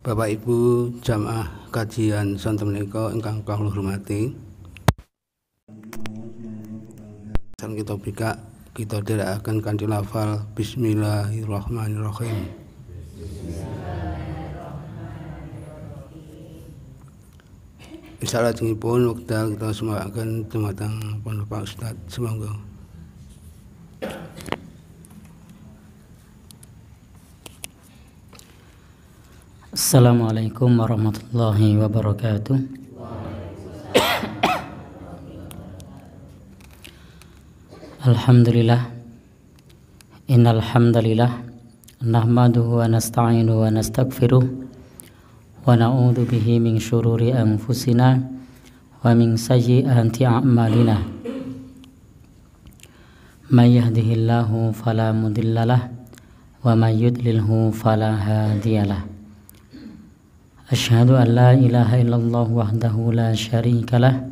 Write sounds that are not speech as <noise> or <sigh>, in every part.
Bapak Ibu jamaah kajian santen menika ingkang kula hormati. Sang kita bika kita dherekaken kanthi lafal bismillahirrahmanirrahim. Insyaallah jengipun wekdal kita semua akan tematang Pondok Pak Ustaz. Semoga Assalamualaikum warahmatullahi wabarakatuh. Alhamdulillah. Innal hamdalillah nahmaduhu wa nasta'inuhu wa nastaghfiruh wa na'udzu bihi min syururi anfusina wa min sayyiati a'malina. May yahdihillahu fala mudhillalah wa may yudlilhu fala hadiyalah. أشهد أن لا إله إلا الله وحده لا شريك له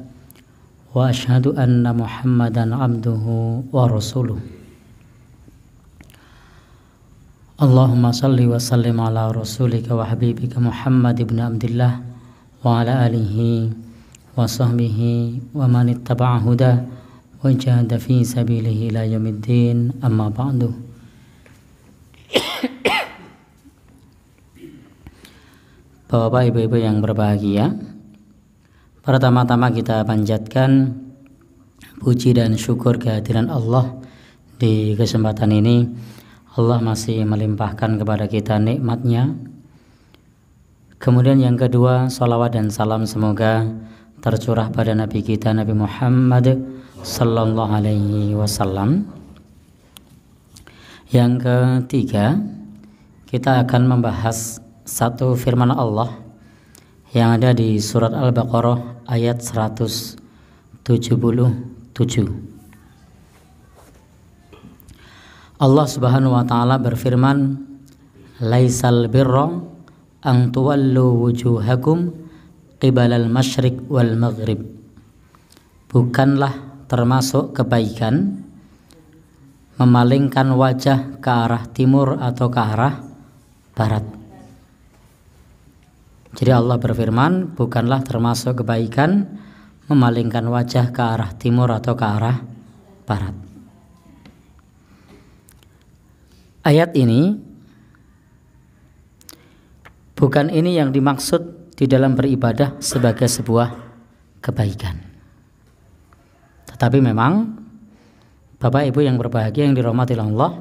وأشهد أن محمدا عبده ورسوله اللهم صل وسلم على رسولك وحبيبك محمد بن عبد الله وعلى آله وصحبه ومن اتبع هداه وجاهد في سبيله إلى يوم الدين أما بعد bapak ibu-ibu yang berbahagia, pertama-tama kita panjatkan puji dan syukur kehadiran Allah di kesempatan ini. Allah masih melimpahkan kepada kita nikmatnya. Kemudian yang kedua, salawat dan salam semoga tercurah pada Nabi kita Nabi Muhammad Sallallahu Alaihi Wasallam. Yang ketiga, kita akan membahas satu firman Allah yang ada di surat Al-Baqarah ayat 177. Allah Subhanahu wa taala berfirman, "Laisal birra an tuwallu wujuhakum qibalal masyriq wal maghrib." Bukanlah termasuk kebaikan memalingkan wajah ke arah timur atau ke arah barat jadi Allah berfirman, bukanlah termasuk kebaikan memalingkan wajah ke arah timur atau ke arah barat. Ayat ini bukan ini yang dimaksud di dalam beribadah sebagai sebuah kebaikan. Tetapi memang Bapak Ibu yang berbahagia yang dirahmati Allah,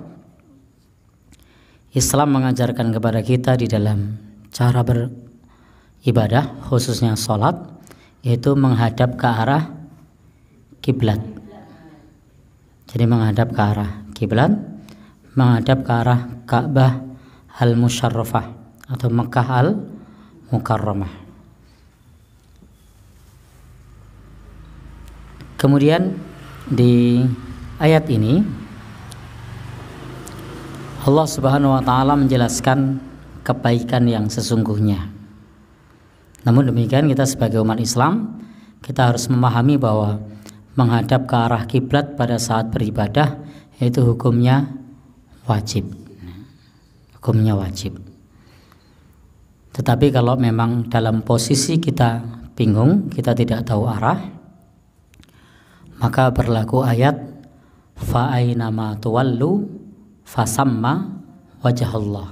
Islam mengajarkan kepada kita di dalam cara ber ibadah khususnya sholat yaitu menghadap ke arah kiblat. Jadi menghadap ke arah kiblat, menghadap ke arah Ka'bah al musharrafah atau Mekah al-Mukarramah. Kemudian di ayat ini Allah Subhanahu wa taala menjelaskan kebaikan yang sesungguhnya. Namun demikian kita sebagai umat Islam kita harus memahami bahwa menghadap ke arah kiblat pada saat beribadah itu hukumnya wajib. Hukumnya wajib. Tetapi kalau memang dalam posisi kita bingung, kita tidak tahu arah, maka berlaku ayat fa'ainama tuwallu fasamma wajah Allah.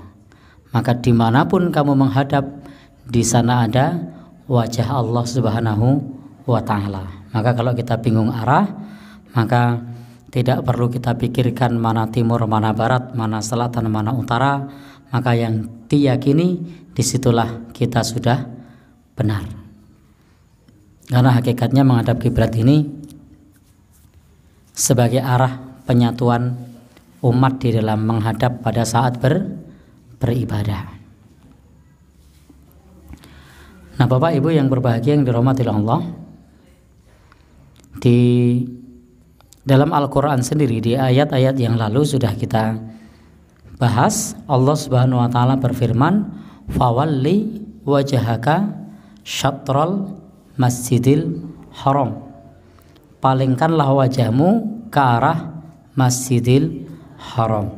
Maka dimanapun kamu menghadap di sana ada wajah Allah Subhanahu wa taala. Maka kalau kita bingung arah, maka tidak perlu kita pikirkan mana timur, mana barat, mana selatan, mana utara, maka yang diyakini disitulah kita sudah benar. Karena hakikatnya menghadap kiblat ini sebagai arah penyatuan umat di dalam menghadap pada saat ber, beribadah. Nah, Bapak Ibu yang berbahagia yang dirahmati Allah, di dalam Al-Qur'an sendiri di ayat-ayat yang lalu sudah kita bahas Allah Subhanahu wa taala berfirman, "Fawalli wajhaka syatral Masjidil Haram." Palingkanlah wajahmu ke arah Masjidil Haram.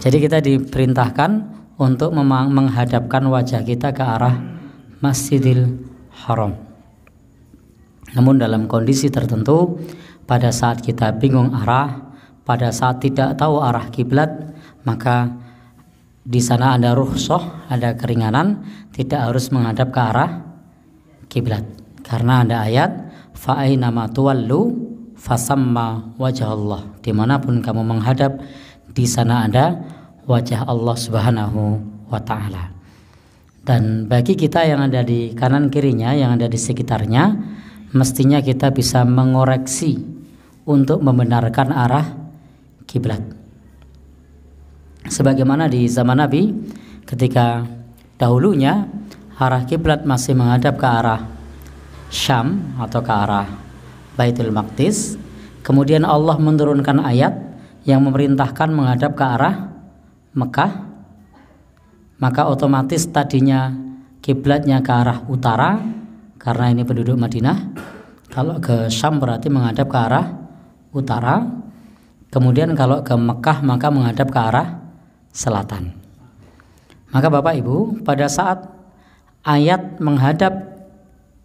Jadi kita diperintahkan untuk menghadapkan wajah kita ke arah Masjidil Haram. Namun dalam kondisi tertentu, pada saat kita bingung arah, pada saat tidak tahu arah kiblat, maka di sana ada ruhsoh, ada keringanan, tidak harus menghadap ke arah kiblat. Karena ada ayat fa'ainama tuwallu fasamma wajah Allah. Dimanapun kamu menghadap, di sana ada wajah Allah Subhanahu wa taala. Dan bagi kita yang ada di kanan kirinya, yang ada di sekitarnya, mestinya kita bisa mengoreksi untuk membenarkan arah kiblat. Sebagaimana di zaman Nabi ketika dahulunya arah kiblat masih menghadap ke arah Syam atau ke arah Baitul Maqdis, kemudian Allah menurunkan ayat yang memerintahkan menghadap ke arah Mekah maka otomatis tadinya kiblatnya ke arah utara karena ini penduduk Madinah kalau ke Syam berarti menghadap ke arah utara kemudian kalau ke Mekah maka menghadap ke arah selatan maka Bapak Ibu pada saat ayat menghadap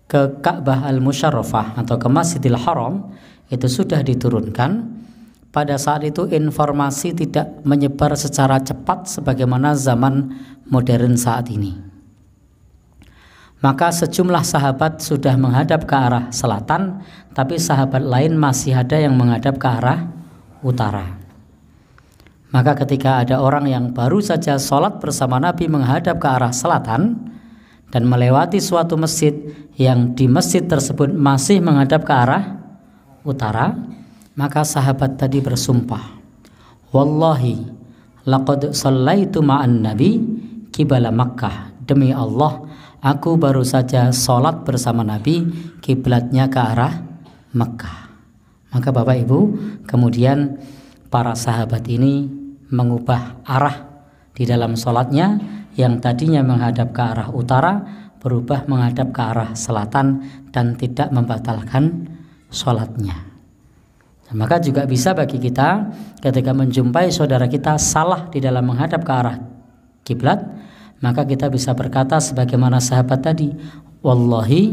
ke Ka'bah Al-Musharrafah atau ke Masjidil Haram itu sudah diturunkan pada saat itu informasi tidak menyebar secara cepat sebagaimana zaman modern saat ini. Maka sejumlah sahabat sudah menghadap ke arah selatan, tapi sahabat lain masih ada yang menghadap ke arah utara. Maka ketika ada orang yang baru saja sholat bersama Nabi menghadap ke arah selatan dan melewati suatu masjid yang di masjid tersebut masih menghadap ke arah utara, maka sahabat tadi bersumpah, Wallahi, laqad sallaitu ma'an nabi kibala Makkah. Demi Allah, aku baru saja sholat bersama Nabi, kiblatnya ke arah Makkah. Maka Bapak Ibu, kemudian para sahabat ini mengubah arah di dalam sholatnya yang tadinya menghadap ke arah utara berubah menghadap ke arah selatan dan tidak membatalkan sholatnya. Maka juga bisa bagi kita ketika menjumpai saudara kita salah di dalam menghadap ke arah kiblat, maka kita bisa berkata sebagaimana sahabat tadi, wallahi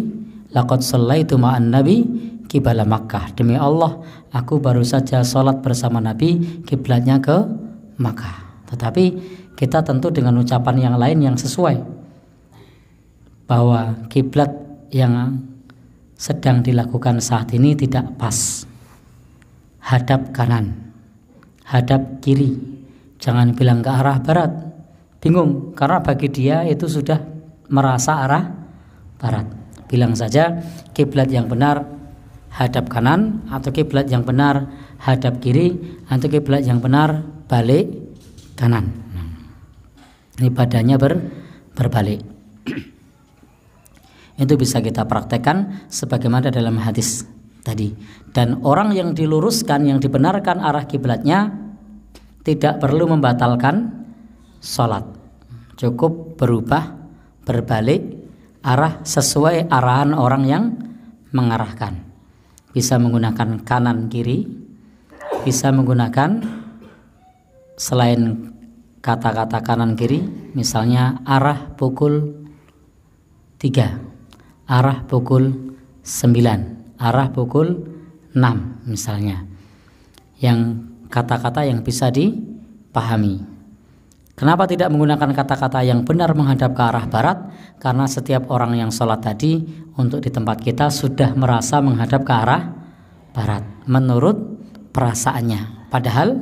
laqad sallaitu ma'an nabi kibala Makkah. Demi Allah, aku baru saja sholat bersama Nabi kiblatnya ke Makkah. Tetapi kita tentu dengan ucapan yang lain yang sesuai bahwa kiblat yang sedang dilakukan saat ini tidak pas hadap kanan, hadap kiri. Jangan bilang ke arah barat. Bingung karena bagi dia itu sudah merasa arah barat. Bilang saja kiblat yang benar hadap kanan atau kiblat yang benar hadap kiri atau kiblat yang benar balik kanan. Ini badannya ber, berbalik. <clears throat> itu bisa kita praktekkan sebagaimana dalam hadis tadi. Dan orang yang diluruskan, yang dibenarkan arah kiblatnya tidak perlu membatalkan sholat. Cukup berubah, berbalik arah sesuai arahan orang yang mengarahkan. Bisa menggunakan kanan kiri, bisa menggunakan selain kata-kata kanan kiri, misalnya arah pukul 3, arah pukul 9 arah pukul 6 misalnya. Yang kata-kata yang bisa dipahami. Kenapa tidak menggunakan kata-kata yang benar menghadap ke arah barat? Karena setiap orang yang sholat tadi untuk di tempat kita sudah merasa menghadap ke arah barat menurut perasaannya. Padahal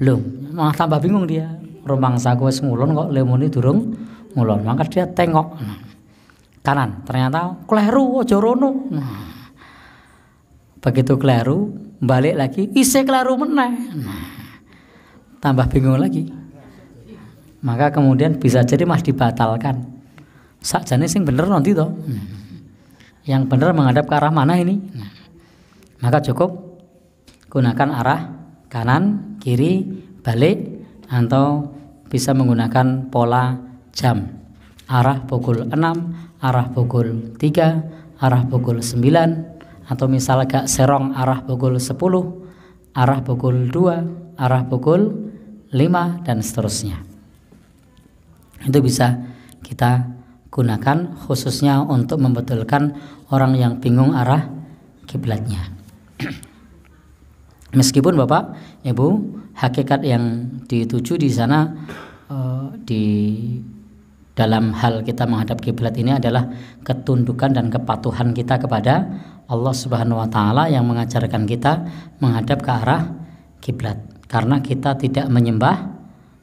belum. Malah tambah bingung dia. Rumang saku wis ngulon kok lemoni durung mulon. Maka dia tengok kanan. Ternyata kleru ojo rono. Nah begitu kelaru balik lagi isi kelaru meneh nah, tambah bingung lagi maka kemudian bisa jadi mas dibatalkan sakjane sing bener nanti toh hmm. yang bener menghadap ke arah mana ini nah, maka cukup gunakan arah kanan kiri balik atau bisa menggunakan pola jam arah pukul 6 arah pukul 3 arah pukul 9 atau misal gak serong arah pukul 10, arah pukul 2, arah pukul 5 dan seterusnya. Itu bisa kita gunakan khususnya untuk membetulkan orang yang bingung arah kiblatnya. <clears throat> Meskipun Bapak, Ibu, hakikat yang dituju di sana eh, di dalam hal kita menghadap kiblat ini adalah ketundukan dan kepatuhan kita kepada Allah Subhanahu wa taala yang mengajarkan kita menghadap ke arah kiblat karena kita tidak menyembah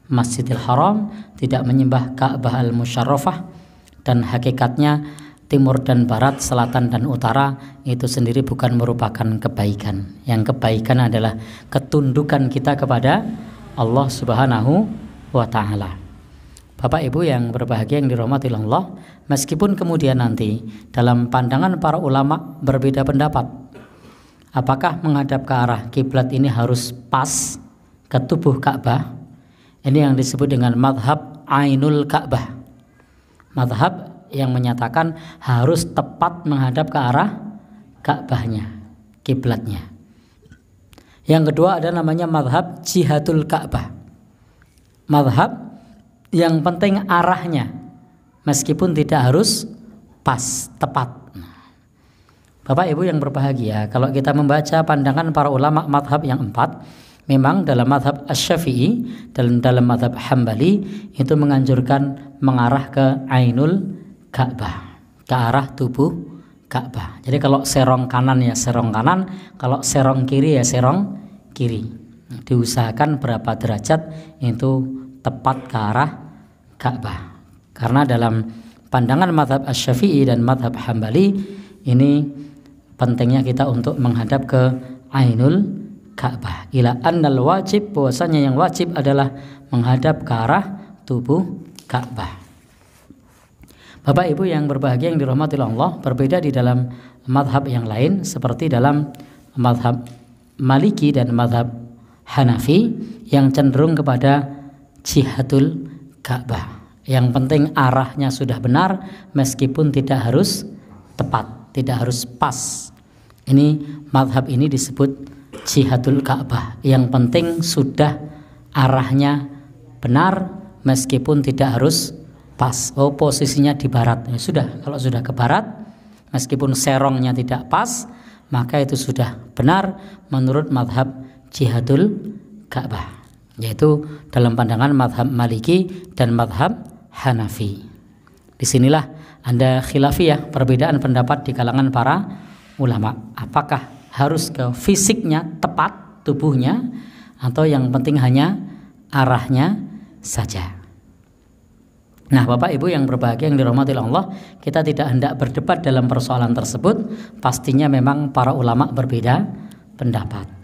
Masjidil Haram, tidak menyembah Ka'bah al-Musyarrafah dan hakikatnya timur dan barat, selatan dan utara itu sendiri bukan merupakan kebaikan. Yang kebaikan adalah ketundukan kita kepada Allah Subhanahu wa taala. Bapak Ibu yang berbahagia yang dirahmati Allah, meskipun kemudian nanti dalam pandangan para ulama berbeda pendapat, apakah menghadap ke arah kiblat ini harus pas ke tubuh Ka'bah? Ini yang disebut dengan madhab Ainul Ka'bah. Madhab yang menyatakan harus tepat menghadap ke arah Ka'bahnya, kiblatnya. Yang kedua ada namanya madhab jihadul Ka'bah. Madhab yang penting arahnya. Meskipun tidak harus pas, tepat. Bapak Ibu yang berbahagia, kalau kita membaca pandangan para ulama madhab yang empat, memang dalam madhab asy-syafi'i dan dalam madhab hambali itu menganjurkan mengarah ke ainul Ka'bah, ke arah tubuh Ka'bah. Jadi kalau serong kanan ya serong kanan, kalau serong kiri ya serong kiri. Diusahakan berapa derajat itu tepat ke arah Ka'bah. Karena dalam pandangan madhab Asy-Syafi'i dan madhab Hambali ini pentingnya kita untuk menghadap ke Ainul Ka'bah. Ila annal wajib bahwasanya yang wajib adalah menghadap ke arah tubuh Ka'bah. Bapak Ibu yang berbahagia yang dirahmati Allah, berbeda di dalam madhab yang lain seperti dalam madhab Maliki dan madhab Hanafi yang cenderung kepada jihadul Ka'bah. Yang penting arahnya sudah benar meskipun tidak harus tepat, tidak harus pas. Ini madhab ini disebut jihadul Ka'bah. Yang penting sudah arahnya benar meskipun tidak harus pas. Oh posisinya di barat. Ya, sudah, kalau sudah ke barat meskipun serongnya tidak pas maka itu sudah benar menurut madhab jihadul Ka'bah yaitu dalam pandangan madhab Maliki dan madhab Hanafi. Disinilah ada khilafiyah perbedaan pendapat di kalangan para ulama. Apakah harus ke fisiknya tepat tubuhnya atau yang penting hanya arahnya saja. Nah, Bapak Ibu yang berbahagia yang dirahmati Allah, kita tidak hendak berdebat dalam persoalan tersebut. Pastinya memang para ulama berbeda pendapat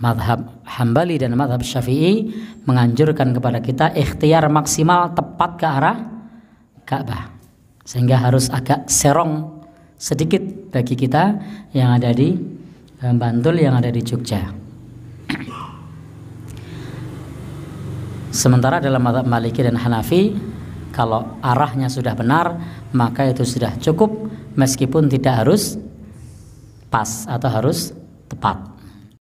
madhab Hambali dan madhab Syafi'i menganjurkan kepada kita ikhtiar maksimal tepat ke arah Ka'bah sehingga harus agak serong sedikit bagi kita yang ada di eh, Bantul yang ada di Jogja Sementara dalam madhab Maliki dan Hanafi kalau arahnya sudah benar maka itu sudah cukup meskipun tidak harus pas atau harus tepat